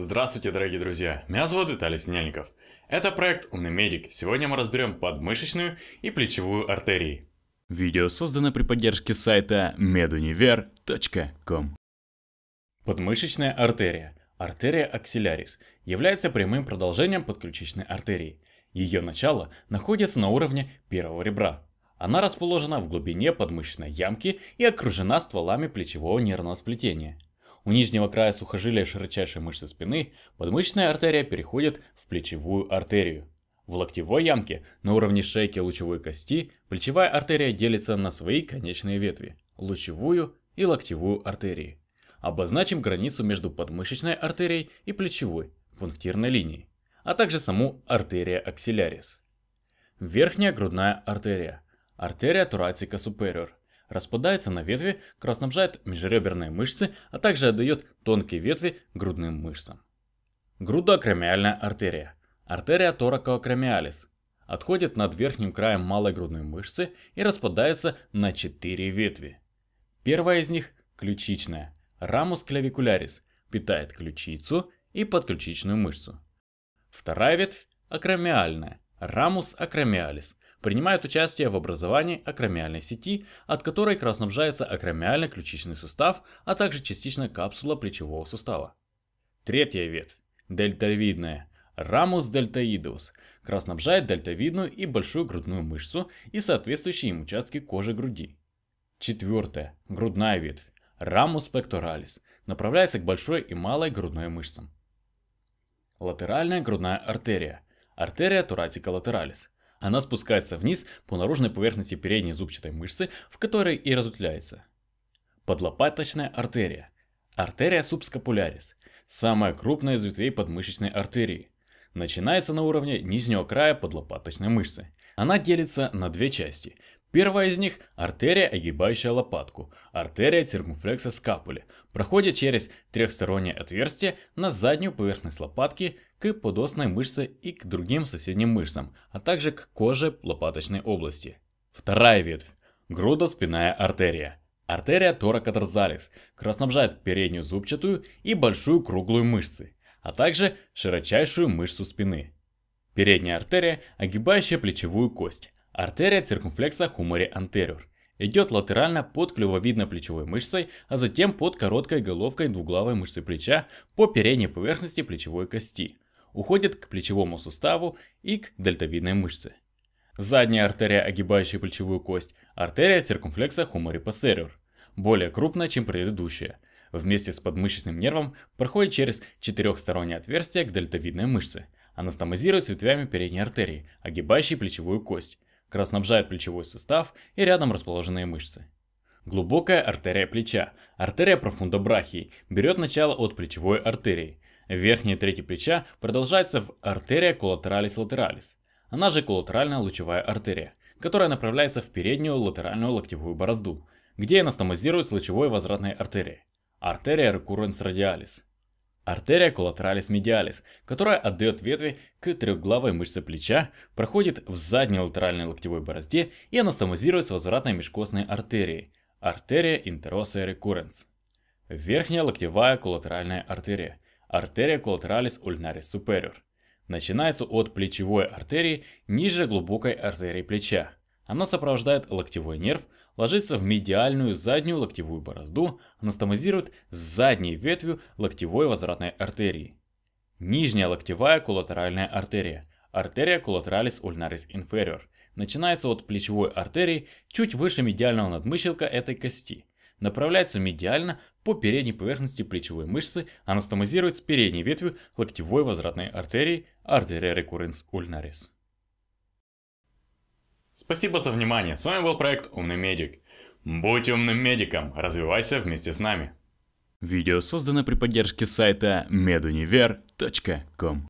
Здравствуйте, дорогие друзья! Меня зовут Виталий Синельников. Это проект «Умный медик». Сегодня мы разберем подмышечную и плечевую артерии. Видео создано при поддержке сайта meduniver.com Подмышечная артерия, артерия аксиллярис, является прямым продолжением подключичной артерии. Ее начало находится на уровне первого ребра. Она расположена в глубине подмышечной ямки и окружена стволами плечевого нервного сплетения – у нижнего края сухожилия широчайшей мышцы спины подмышечная артерия переходит в плечевую артерию. В локтевой ямке на уровне шейки лучевой кости плечевая артерия делится на свои конечные ветви – лучевую и локтевую артерии. Обозначим границу между подмышечной артерией и плечевой, пунктирной линией, а также саму артерия аксиллярис. Верхняя грудная артерия – артерия thoracica superior – распадается на ветви, кровоснабжает межреберные мышцы, а также отдает тонкие ветви грудным мышцам. Грудокромиальная артерия. Артерия торакокромиалис. Отходит над верхним краем малой грудной мышцы и распадается на четыре ветви. Первая из них – ключичная. Рамус клявикулярис питает ключицу и подключичную мышцу. Вторая ветвь – акромиальная. Рамус акромиалис принимают участие в образовании акромиальной сети, от которой кровоснабжается акромиальный ключичный сустав, а также частично капсула плечевого сустава. Третья ветвь – дельтовидная, рамус дельтаидус, кровоснабжает дельтовидную и большую грудную мышцу и соответствующие им участки кожи груди. Четвертая – грудная ветвь, рамус пекторалис, направляется к большой и малой грудной мышцам. Латеральная грудная артерия – артерия туратика латералис – она спускается вниз по наружной поверхности передней зубчатой мышцы, в которой и разветвляется. Подлопаточная артерия. Артерия субскапулярис. Самая крупная из ветвей подмышечной артерии. Начинается на уровне нижнего края подлопаточной мышцы. Она делится на две части. Первая из них – артерия, огибающая лопатку, артерия циркумфлекса скапули, проходит через трехстороннее отверстие на заднюю поверхность лопатки к подосной мышце и к другим соседним мышцам, а также к коже лопаточной области. Вторая ветвь – грудоспинная артерия. Артерия торакоторзалис кроснабжает переднюю зубчатую и большую круглую мышцы, а также широчайшую мышцу спины. Передняя артерия, огибающая плечевую кость, Артерия циркумфлекса хумори anterior идет латерально под клювовидно-плечевой мышцей, а затем под короткой головкой двуглавой мышцы плеча по передней поверхности плечевой кости, уходит к плечевому суставу и к дельтовидной мышце. Задняя артерия, огибающая плечевую кость, артерия циркумфлекса хумори posterior, более крупная, чем предыдущая, вместе с подмышечным нервом проходит через четырехстороннее отверстие к дельтовидной мышце, анастомозирует с ветвями передней артерии, огибающей плечевую кость, кровоснабжает плечевой сустав и рядом расположенные мышцы. Глубокая артерия плеча, артерия профунда брахии, берет начало от плечевой артерии. Верхняя треть плеча продолжается в артерия коллатералис латералис, она же коллатеральная лучевая артерия, которая направляется в переднюю латеральную локтевую борозду, где анастомозирует с лучевой возвратной артерии. артерия рекурренс radialis. Артерия коллатералис медиалис, которая отдает ветви к трехглавой мышце плеча, проходит в задней латеральной локтевой борозде и анастомозирует с возвратной межкостной артерией – артерия интероса рекурренс. Верхняя локтевая коллатеральная артерия – артерия коллатералис ульнарис superior. Начинается от плечевой артерии ниже глубокой артерии плеча – она сопровождает локтевой нерв, ложится в медиальную заднюю локтевую борозду, анастомозирует с задней ветвью локтевой возвратной артерии. Нижняя локтевая коллатеральная артерия, артерия кулатералис ульнарис inferior, начинается от плечевой артерии чуть выше медиального надмыщелка этой кости, направляется медиально по передней поверхности плечевой мышцы, анастомозирует с передней ветвью локтевой возвратной артерии, артерия рекурренс ульнарис. Спасибо за внимание. С вами был проект «Умный медик». Будь умным медиком, развивайся вместе с нами. Видео создано при поддержке сайта meduniver.com.